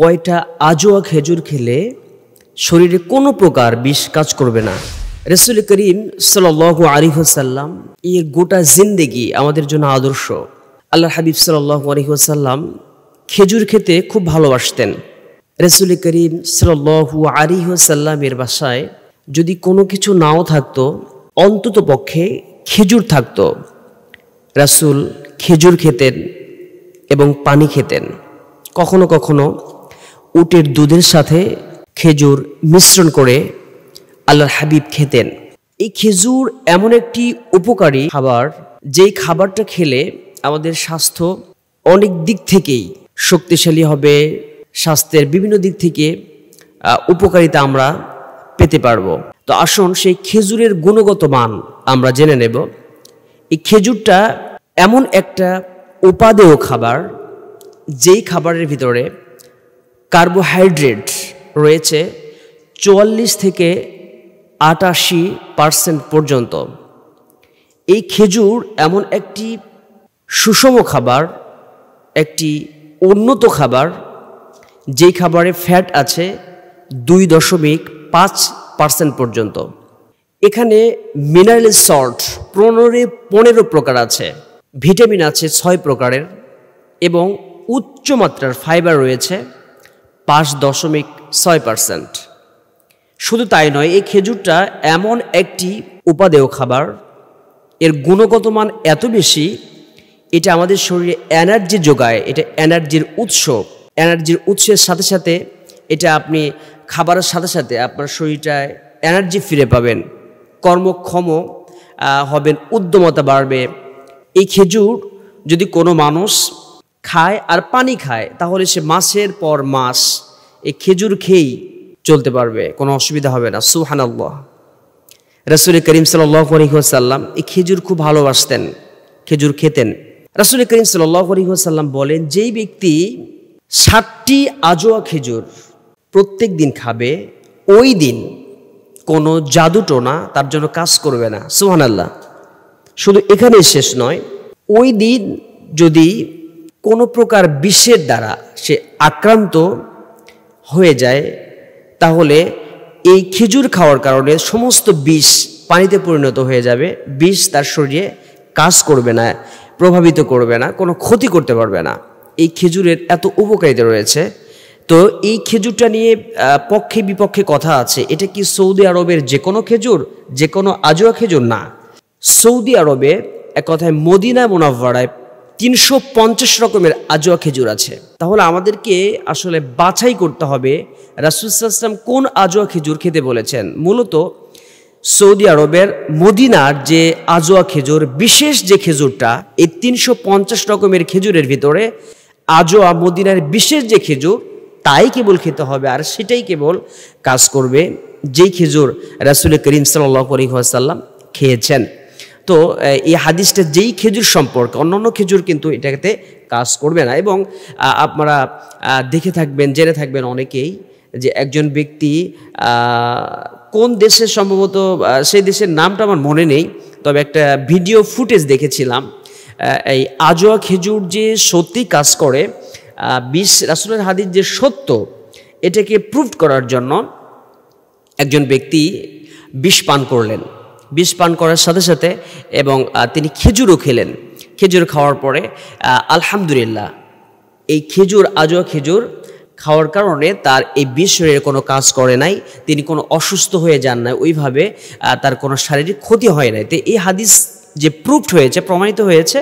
কয়টা আজোয়া খেজুর খেলে শরীরে কোনো প্রকার বিষ কাজ করবে না রসুল করিম সাল আলিহাসাল্লাম এর গোটা জিন্দেগি আমাদের জন্য আদর্শ আল্লাহ হাবিব সাল্লাহ আলিহাসাল্লাম খেজুর খেতে খুব ভালোবাসতেন রসুল করিম সাল্লু আলিহাসাল্লামের বাসায় যদি কোনো কিছু নাও থাকতো অন্তত পক্ষে খেজুর থাকতো রাসুল খেজুর খেতেন এবং পানি খেতেন কখনো কখনো উটের দুধের সাথে খেজুর মিশ্রণ করে আল্লাহর হাবিব খেতেন এই খেজুর এমন একটি উপকারী খাবার যেই খাবারটা খেলে আমাদের স্বাস্থ্য অনেক দিক থেকেই শক্তিশালী হবে স্বাস্থ্যের বিভিন্ন দিক থেকে উপকারিতা আমরা পেতে পারবো তো আসুন সেই খেজুরের গুণগত মান আমরা জেনে নেব এই খেজুরটা এমন একটা উপাদেয় খাবার যেই খাবারের ভিতরে কার্বোহাইড্রেট রয়েছে চুয়াল্লিশ থেকে আটাশি পারসেন্ট পর্যন্ত এই খেজুর এমন একটি সুষম খাবার একটি উন্নত খাবার যেই খাবারে ফ্যাট আছে দুই দশমিক পাঁচ পার্সেন্ট পর্যন্ত এখানে মিনারেল সল্ট পনেরো পনেরো প্রকার আছে ভিটামিন আছে ছয় প্রকারের এবং উচ্চমাত্রার ফাইবার রয়েছে পাঁচ দশমিক ছয় পার্সেন্ট শুধু তাই নয় এই খেজুরটা এমন একটি উপাদেয় খাবার এর গুণগত মান এত বেশি এটা আমাদের শরীরে এনার্জি যোগায় এটা এনার্জির উৎস এনার্জির উৎসের সাথে সাথে এটা আপনি খাবারের সাথে সাথে আপনার শরীরটায় এনার্জি ফিরে পাবেন কর্মক্ষম হবেন উদ্যমতা বাড়বে এই খেজুর যদি কোনো মানুষ খায় আর পানি খায় তাহলে সে মাসের পর মাস এই খেজুর খেয়েই চলতে পারবে কোনো অসুবিধা হবে না সুহান আল্লাহ রসুল করিম সাল্লাম এই খেজুর খুব ভালোবাসতেন খেজুর খেতেন রসুল করিম সাল্লাম বলেন যেই ব্যক্তি ষাটটি আজোয়া খেজুর প্রত্যেক দিন খাবে ওই দিন কোনো জাদুটোনা তার জন্য কাজ করবে না সুহান আল্লাহ শুধু এখানেই শেষ নয় ওই দিন যদি কোনো প্রকার বিষের দ্বারা সে আক্রান্ত হয়ে যায় তাহলে এই খেজুর খাওয়ার কারণে সমস্ত বিষ পানিতে পরিণত হয়ে যাবে বিষ তার শরীরে কাজ করবে না প্রভাবিত করবে না কোনো ক্ষতি করতে পারবে না এই খেজুরের এত উপকারিতা রয়েছে তো এই খেজুরটা নিয়ে পক্ষে বিপক্ষে কথা আছে এটা কি সৌদি আরবের যে কোনো খেজুর যে কোনো আজোয়া খেজুর না সৌদি আরবে এক কথায় মদিনা মুনাফারায় তিনশো পঞ্চাশ রকমের আজোয়া খেজুর আছে তাহলে আমাদেরকে আসলে বাছাই করতে হবে রাসুলসাল্লাম কোন আজোয়া খেজুর খেতে বলেছেন মূলত সৌদি আরবের মদিনার যে আজোয়া খেজুর বিশেষ যে খেজুরটা এই তিনশো পঞ্চাশ রকমের খেজুরের ভিতরে আজোয়া মদিনার বিশেষ যে খেজুর তাই কেবল খেতে হবে আর সেটাই কেবল কাজ করবে যেই খেজুর রাসুল করিম সাল্লাহ আলহাসাল্লাম খেয়েছেন তো এই হাদিসটা যেই খেজুর সম্পর্কে অন্য অন্য খেজুর কিন্তু এটাতে কাজ করবে না এবং আপনারা দেখে থাকবেন জেনে থাকবেন অনেকেই যে একজন ব্যক্তি কোন দেশের সম্ভবত সেই দেশের নামটা আমার মনে নেই তবে একটা ভিডিও ফুটেজ দেখেছিলাম এই আজোয়া খেজুর যে সত্যি কাজ করে বিশ রাসুলের হাদিস যে সত্য এটাকে প্রুভ করার জন্য একজন ব্যক্তি বিষ পান করলেন বিষ পান করার সাথে সাথে এবং তিনি খেজুরও খেলেন খেজুর খাওয়ার পরে আলহামদুলিল্লাহ এই খেজুর আজও খেজুর খাওয়ার কারণে তার এই বিষ শরীরে কোনো কাজ করে নাই তিনি কোনো অসুস্থ হয়ে যান নাই ওইভাবে তার কোনো শারীরিক ক্ষতি হয় নাই তো এই হাদিস যে প্রুফড হয়েছে প্রমাণিত হয়েছে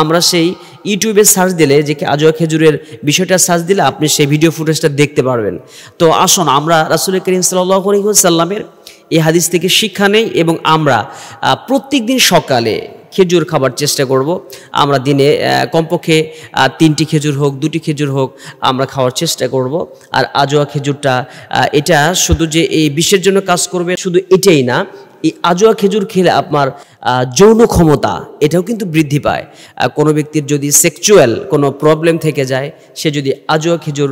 আমরা সেই ইউটিউবে সার্চ দিলে যে আজোয়া খেজুরের বিষয়টা সার্চ দিলে আপনি সেই ভিডিও ফুটেজটা দেখতে পারবেন তো আসুন আমরা রাসুল করিম সাল্লাহ সাল্লামের এই হাদিস থেকে শিক্ষা নেই এবং আমরা প্রত্যেক দিন সকালে খেজুর খাবার চেষ্টা করব আমরা দিনে কমপক্ষে তিনটি খেজুর হোক দুটি খেজুর হোক আমরা খাওয়ার চেষ্টা করব আর আজোয়া খেজুরটা এটা শুধু যে এই বিশ্বের জন্য কাজ করবে শুধু এটাই না এই আজোয়া খেজুর খেলে আপনার যৌন ক্ষমতা এটাও কিন্তু বৃদ্ধি পায় কোনো ব্যক্তির যদি সেক্সুয়াল কোনো প্রবলেম থেকে যায় সে যদি আজোয়া খেজুর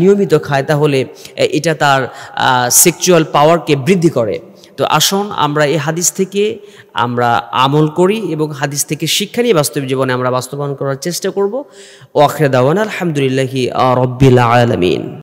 নিয়মিত খায় তাহলে এটা তার সেক্সুয়াল পাওয়ারকে বৃদ্ধি করে তো আসুন আমরা এই হাদিস থেকে আমরা আমল করি এবং হাদিস থেকে শিক্ষা নিয়ে বাস্তব জীবনে আমরা বাস্তবায়ন করার চেষ্টা করব ওয়াখরে দাওয়ান আলহামদুলিল্লাহি রব্বিল আলমিন